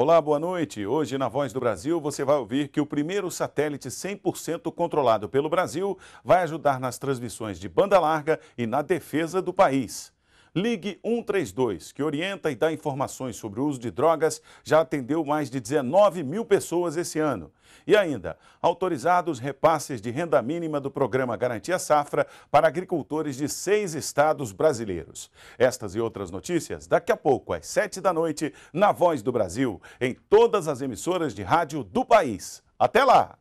Olá, boa noite. Hoje, na Voz do Brasil, você vai ouvir que o primeiro satélite 100% controlado pelo Brasil vai ajudar nas transmissões de banda larga e na defesa do país. Ligue 132, que orienta e dá informações sobre o uso de drogas, já atendeu mais de 19 mil pessoas esse ano. E ainda, autorizados repasses de renda mínima do programa Garantia Safra para agricultores de seis estados brasileiros. Estas e outras notícias daqui a pouco, às sete da noite, na Voz do Brasil, em todas as emissoras de rádio do país. Até lá!